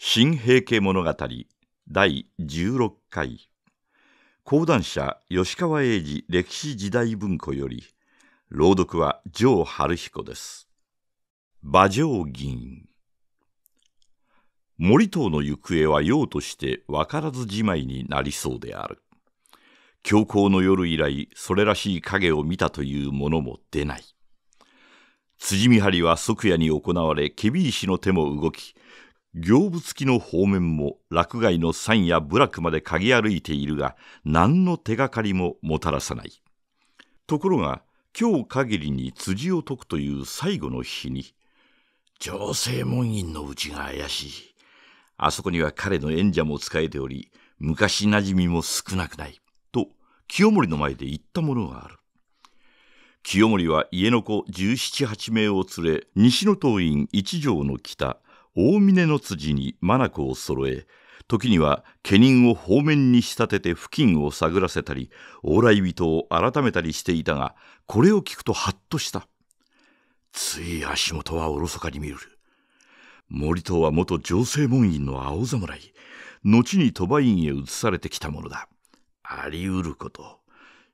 新平家物語第16回講談社吉川英治歴史時代文庫より朗読は城春彦です。馬上銀森藤の行方は用として分からずじまいになりそうである強行の夜以来それらしい影を見たというものも出ない辻見張りは即夜に行われ検非石の手も動き行部付きの方面も落外の山や部落まで嗅ぎ歩いているが何の手がかりももたらさないところが今日限りに辻を解くという最後の日に女性門院のうちが怪しい。あそこには彼の演者も仕えており、昔馴染みも少なくない。と、清盛の前で言ったものがある。清盛は家の子17、8名を連れ、西の東院一条の北、大峰の辻に眼を揃え、時には家人を方面に仕立てて付近を探らせたり、往来人を改めたりしていたが、これを聞くとハッとした。つい足元はおろそかに見る。森藤は元情勢門院の青侍、後に鳥羽院へ移されてきたものだ。あり得ること。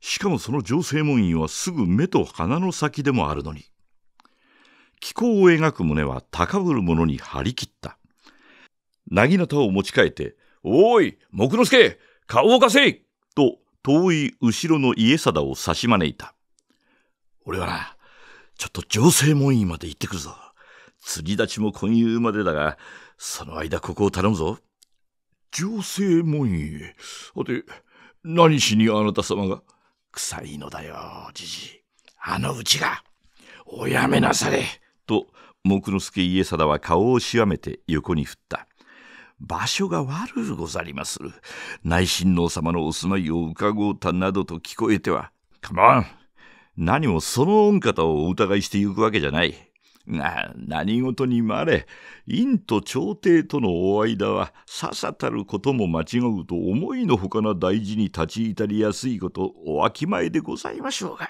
しかもその情勢門院はすぐ目と鼻の先でもあるのに。気候を描く胸は高ぶるものに張り切った。なぎなたを持ち替えて、おーい、木之助、顔を貸せと遠い後ろの家貞を差し招いた。俺はな、ちょっと女性門院まで行ってくるぞ。釣り立ちも今夕までだが、その間ここを頼むぞ。女性門院へ。はて、何しにあなた様が臭いのだよ、じじあのうちが。おやめなされ。と、木之助家定は顔をしわめて横に振った。場所が悪うござりまする。内親王様のお住まいを伺うたなどと聞こえては。かまん何もその恩方をお疑いしてゆくわけじゃない。が、何事にもあれ、院と朝廷とのお間は、ささたることも間違うと思いのほかな大事に立ち至りやすいこと、おわきまえでございましょうが。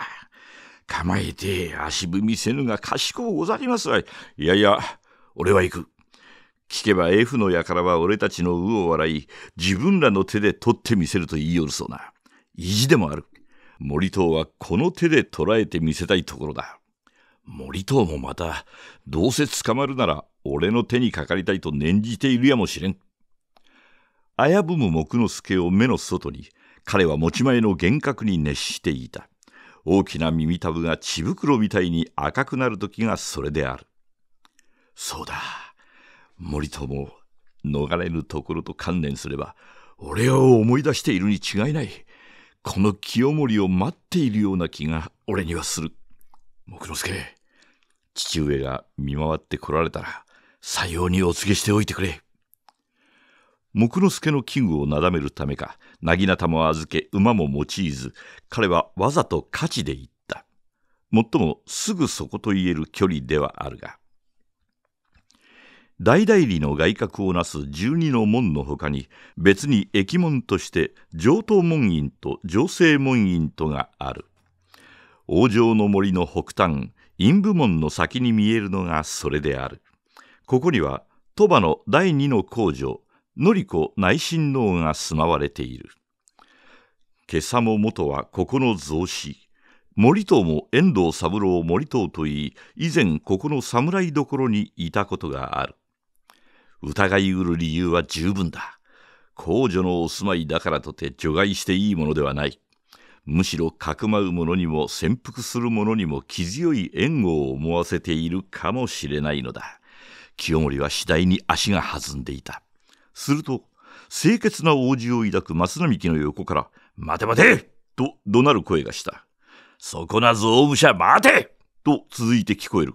構えて足踏みせぬが賢うござりますわい。いやいや、俺は行く。聞けば F の輩は俺たちの右を笑い、自分らの手で取ってみせると言いよるそうな。意地でもある。森藤はこの手で捉えてみせたいところだ。森藤もまた、どうせ捕まるなら俺の手にかかりたいと念じているやもしれん。危ぶむ木之助を目の外に、彼は持ち前の幻覚に熱していた。大きな耳たぶが血袋みたいに赤くなる時がそれである。そうだ。森友も逃れぬところと観念すれば、俺を思い出しているに違いない。この清盛を待っているような気が俺にはする。木之助、父上が見回って来られたら、さようにお告げしておいてくれ。木之助の器具をなだめるためか、なぎなたも預け、馬も用いず、彼はわざと勝ちで言った。もっともすぐそこと言える距離ではあるが。大代理の外郭をなす十二の門のほかに別に駅門として上等門院と上西門院とがある王城の森の北端陰部門の先に見えるのがそれであるここには鳥羽の第二の皇女典子内親王が住まわれている今朝も元はここの造詞森藤も遠藤三郎森藤といい以前ここの侍どころにいたことがある疑いうる理由は十分だ。公女のお住まいだからとて除外していいものではない。むしろかくまう者にも潜伏する者にも気強い援護を思わせているかもしれないのだ。清盛は次第に足が弾んでいた。すると、清潔な王子を抱く松並木の横から、待て待てと怒鳴る声がした。そこなぞ、武者待てと続いて聞こえる。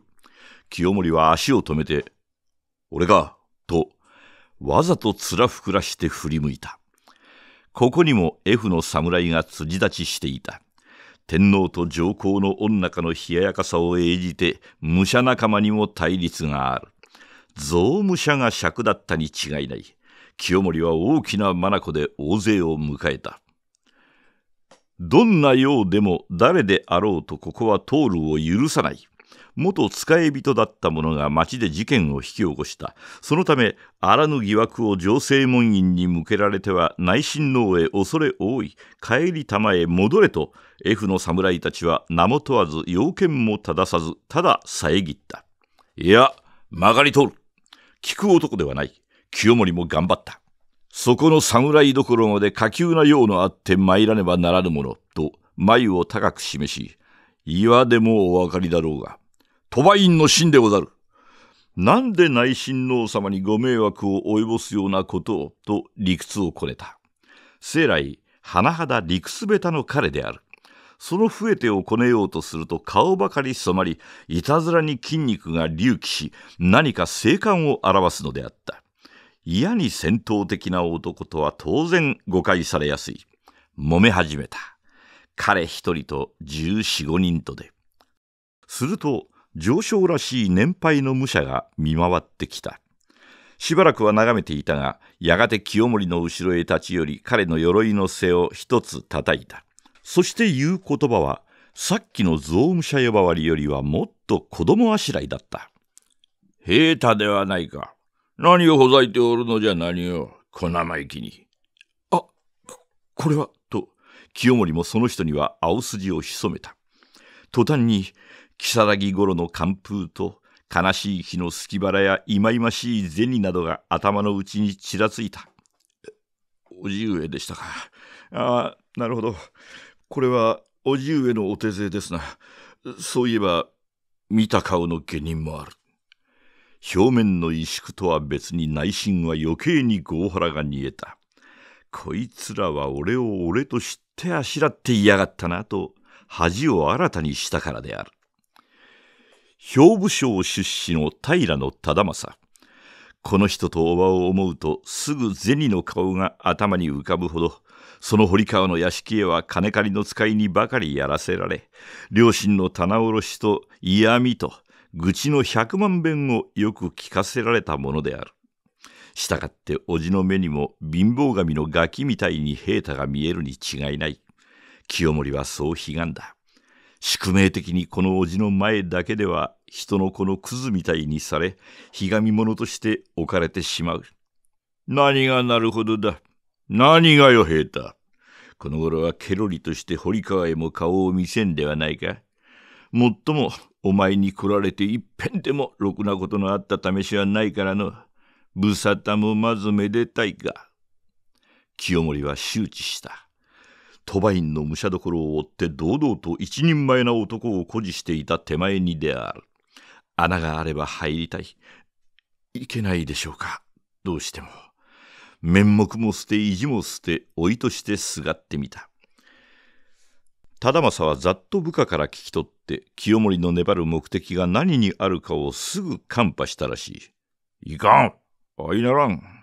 清盛は足を止めて、俺か、と、わざと面膨ふくらして振り向いた。ここにも F の侍が辻立ちしていた。天皇と上皇の女中の冷ややかさを演じて、武者仲間にも対立がある。造武者が尺だったに違いない。清盛は大きな眼で大勢を迎えた。どんなようでも誰であろうとここは通るを許さない。元使い人だった者が町で事件を引き起こしたそのためあらぬ疑惑を女性門院に向けられては内親王へ恐れ多い帰りたまえ戻れと F の侍たちは名も問わず要件も正さずただ遮ったいや曲がり通る聞く男ではない清盛も頑張ったそこの侍どころまで下級な用のあって参らねばならぬものと眉を高く示し岩でもお分かりだろうが鳥羽院の真でござる。なんで内親王様にご迷惑を及ぼすようなことを、と理屈をこねた。生来、甚だ理屈下手の彼である。その増えてをこねようとすると顔ばかり染まり、いたずらに筋肉が隆起し、何か生感を表すのであった。嫌に戦闘的な男とは当然誤解されやすい。揉め始めた。彼一人と十四五人とで。すると、上昇らしい年配の武者が見回ってきたしばらくは眺めていたがやがて清盛の後ろへ立ち寄り彼の鎧の背を一つ叩いたそして言う言葉はさっきの象武者呼ばわりよりはもっと子供あしらいだった平太ではないか何をほざいておるのじゃ何を小生意気にあこれはと清盛もその人には青筋を潜めた途端に如月頃の寒風と悲しい日の隙腹や忌々しい銭などが頭の内にちらついた。おじうえでしたか。ああ、なるほど。これはおじうえのお手勢ですな。そういえば、見た顔の下人もある。表面の萎縮とは別に内心は余計に郷原が煮えた。こいつらは俺を俺と知ってあしらっていやがったなと恥を新たにしたからである。兵部省出身の平忠政。この人とおばを思うとすぐ銭の顔が頭に浮かぶほど、その堀川の屋敷へは金借りの使いにばかりやらせられ、両親の棚卸しと嫌味と愚痴の百万遍をよく聞かせられたものである。したがって叔父の目にも貧乏神のガキみたいに平太が見えるに違いない。清盛はそう悲願だ。宿命的にこの叔父の前だけでは人の子のクズみたいにされ、ひがみ者として置かれてしまう。何がなるほどだ。何がよ、平太。この頃はケロリとして堀川へも顔を見せんではないか。もっとも、お前に来られて一遍でもろくなことのあった試しはないからの。無沙汰もまずめでたいが。清盛は周知した。鳥羽院の武者どころを追って堂々と一人前な男を誇示していた手前にである。穴があれば入りたい。いけないでしょうか。どうしても。面目も捨て意地も捨て老いとしてすがってみた忠政はざっと部下から聞き取って清盛の粘る目的が何にあるかをすぐ看破したらしい。いかんあいならん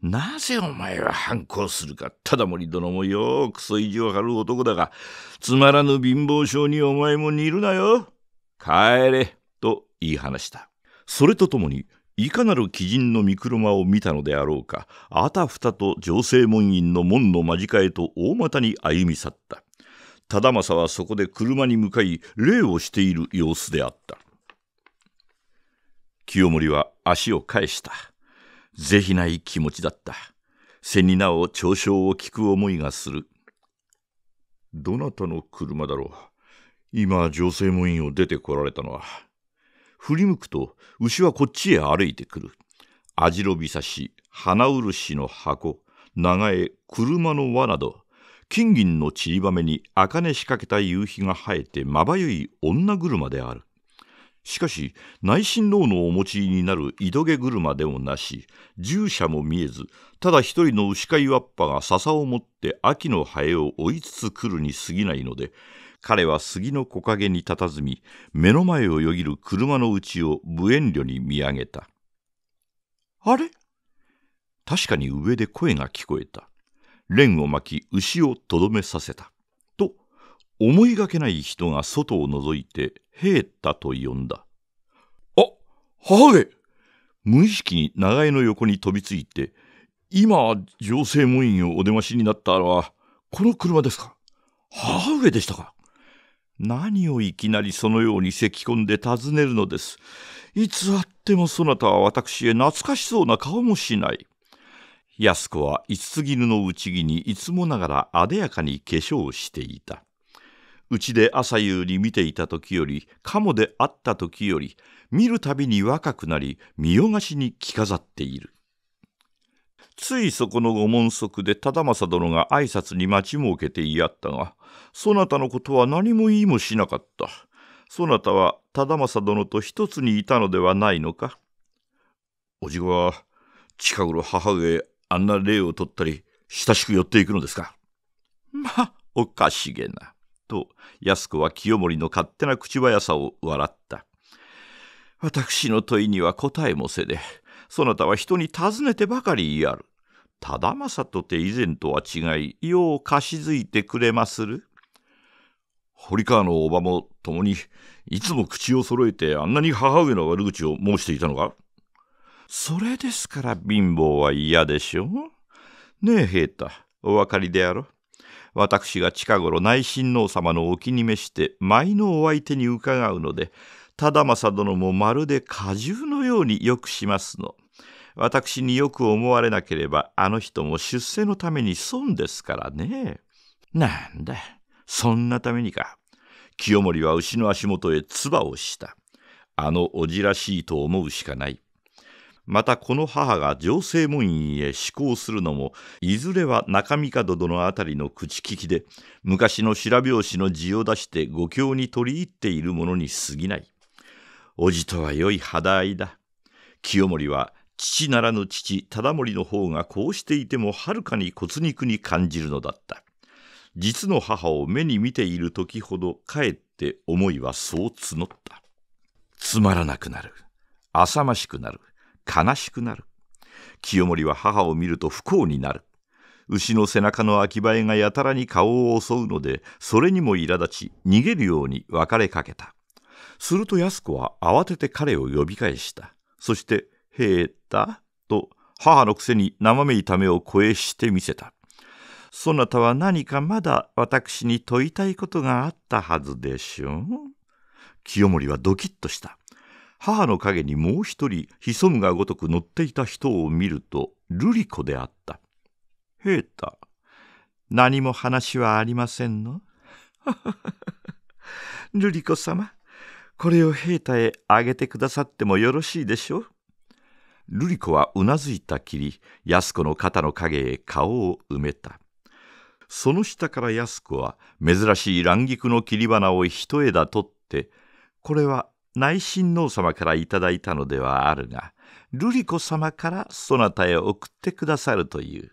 なぜお前は反抗するか。忠森殿もよーくそ意地を張る男だが、つまらぬ貧乏性にお前も似るなよ。帰れ、と言い放した。それとともに、いかなる鬼人の御車を見たのであろうか、あたふたと女性門院の門の間近へと大股に歩み去った。忠政はそこで車に向かい、礼をしている様子であった。清盛は足を返した。是非ない気持ちだった。背になお嘲笑を聞く思いがする。どなたの車だろう。今、女性門院を出てこられたのは。振り向くと、牛はこっちへ歩いてくる。アジロビサシ、花漆の箱、長江、車の輪など、金銀のちりばめに茜仕掛けた夕日が生えてまばゆい女車である。しかし内親王のお持ちになる井戸毛車でもなし従者も見えずただ一人の牛飼いわっぱが笹を持って秋のハエを追いつつ来るに過ぎないので彼は杉の木陰に佇み目の前をよぎる車の内を無遠慮に見上げたあれ確かに上で声が聞こえた蓮を巻き牛をとどめさせた思いがけない人が外を覗いて、平太と呼んだ。あ、母上無意識に長江の横に飛びついて、今、女性門院をお出ましになったのは、この車ですか母上でしたか何をいきなりそのように咳き込んで尋ねるのです。いつあってもそなたは私へ懐かしそうな顔もしない。安子は五つ絹の内着にいつもながらあでやかに化粧をしていた。うちで朝夕に見ていた時より、鴨で会った時より、見るたびに若くなり、見よがしに着飾っている。ついそこのご門足で忠政殿が挨拶に待ちもうけて言い合ったが、そなたのことは何も言いもしなかった。そなたは忠政殿と一つにいたのではないのかおじごは近頃母上あんな礼を取ったり親しく寄っていくのですかまあおかしげな。と安子は清盛の勝手な口早さを笑った私の問いには答えもせでそなたは人に尋ねてばかりやる忠政とて以前とは違いよう貸しづいてくれまする堀川の叔母も共にいつも口を揃えてあんなに母上の悪口を申していたのかそれですから貧乏は嫌でしょうねえ平太お分かりであろう私が近頃内親王様のお気に召して舞のお相手に伺うので忠政殿もまるで果汁のようによくしますの。私によく思われなければあの人も出世のために損ですからね。なんだそんなためにか。清盛は牛の足元へ唾をした。あのおじらしいと思うしかない。またこの母が上正門院へ志向するのもいずれは中帝殿あたりの口利きで昔の白拍子の字を出して御教に取り入っているものに過ぎない叔父とは良い肌合いだ清盛は父ならぬ父忠盛の方がこうしていてもはるかに骨肉に感じるのだった実の母を目に見ている時ほどかえって思いはそう募ったつまらなくなる浅ましくなる悲しくなる。清盛は母を見ると不幸になる。牛の背中の秋映えがやたらに顔を襲うので、それにも苛立ち、逃げるように別れかけた。すると安子は慌てて彼を呼び返した。そして、へえたと母のくせに生めいた目を声してみせた。そなたは何かまだ私に問いたいことがあったはずでしょう。清盛はドキッとした。母の陰にもう一人潜むがごとく乗っていた人を見ると瑠璃子であった「平太何も話はありませんの?」「瑠璃子様これを平太へあげてくださってもよろしいでしょう?」瑠璃子はうなずいたきり安子の肩の陰へ顔を埋めた。その下から安子は珍しい乱菊の切り花を一枝取って、これは内親王様からいただいたのではあるが瑠璃子様からそなたへ送ってくださるという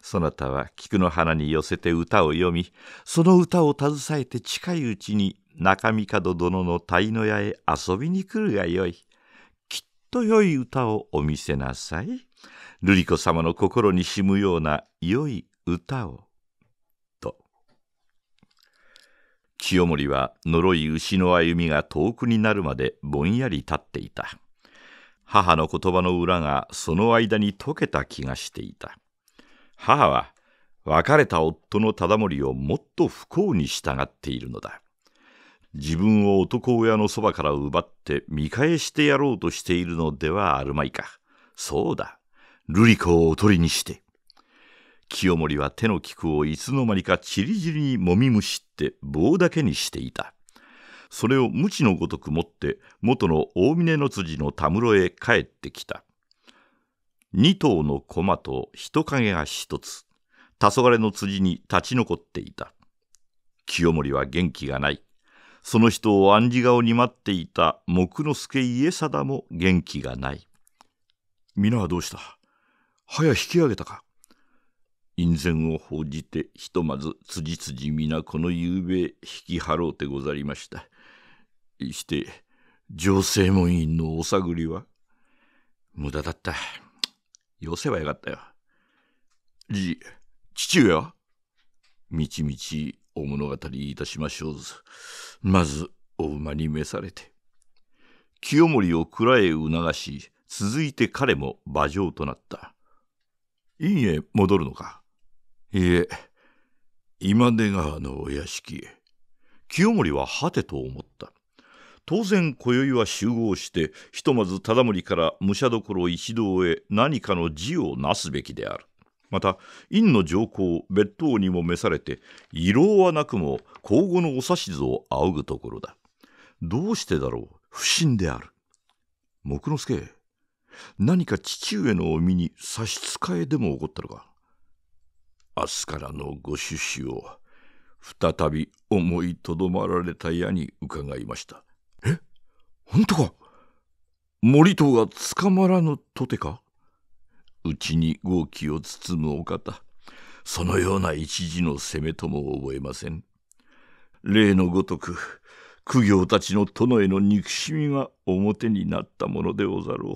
そなたは菊の花に寄せて歌を詠みその歌を携えて近いうちに中帝殿の鯛の屋へ遊びに来るがよいきっと良い歌をお見せなさい瑠璃子様の心にしむような良い歌を。清盛は呪い牛の歩みが遠くになるまでぼんやり立っていた母の言葉の裏がその間に溶けた気がしていた母は別れた夫の忠盛をもっと不幸に従っているのだ自分を男親のそばから奪って見返してやろうとしているのではあるまいかそうだ瑠璃子をおとりにして清盛は手の菊をいつの間にかちりぢりにもみむしって棒だけにしていた。それを無知のごとく持って元の大峰の辻の田室へ帰ってきた。二頭の駒と人影が一つ、黄昏の辻に立ち残っていた。清盛は元気がない。その人を暗示顔に待っていた木之助家定も元気がない。皆はどうした早引き上げたか院宣を報じてひとまず辻辻皆この夕べ引き払うてござりましたして上正門院のお探りは無駄だった寄せばよかったよじ父上はみちみちお物語いたしましょうずまずお馬に召されて清盛を蔵へ促し続いて彼も馬上となった院へ戻るのかいえ、今出川のお屋敷へ。清盛は果てと思った。当然今宵は集合してひとまず忠盛から武者所一同へ何かの字をなすべきであるまた院の上皇別当にも召されて慰労はなくも皇后のお指図を仰ぐところだどうしてだろう不審である木之助何か父上のお身に差し支えでも起こったのか明日からのご趣旨を再び思いとどまられた矢に伺いましたえ本当か森戸が捕まらぬとてかうちに豪気を包むお方そのような一時の責めとも覚えません例のごとく苦行たちの殿への憎しみが表になったものでござろう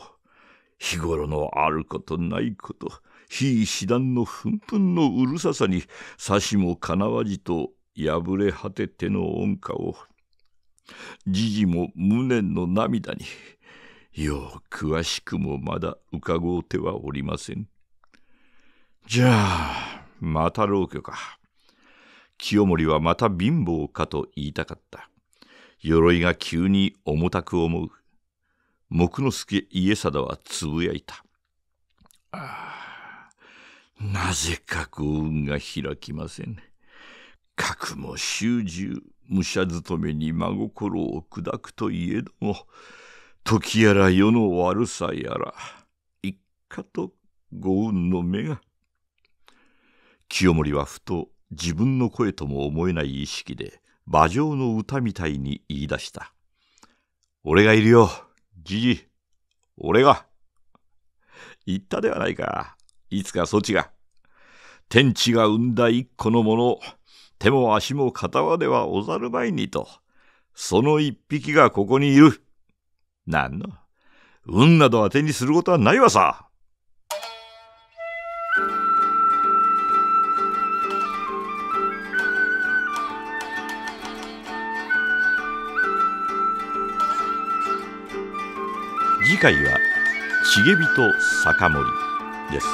日頃のあることないこと非師団のふんのうるささにさしもかなわじと破れ果てての恩歌をじじも無念の涙によう詳しくもまだ伺うてはおりませんじゃあまた老居か清盛はまた貧乏かと言いたかった鎧が急に重たく思う木之助家定はつぶやいたああなぜか幸運が開きません。核も集中、武者勤めに真心を砕くといえども、時やら世の悪さやら、一家とご運の目が。清盛はふと自分の声とも思えない意識で、馬上の歌みたいに言い出した。俺がいるよ、じじ、俺が。言ったではないか。いつかそちが、天地が生んだ一個のもの、手も足も片輪ではおざるまいにと、その一匹がここにいる。なんの、運などは手にすることはないわさ。次回は「茂人酒盛」です。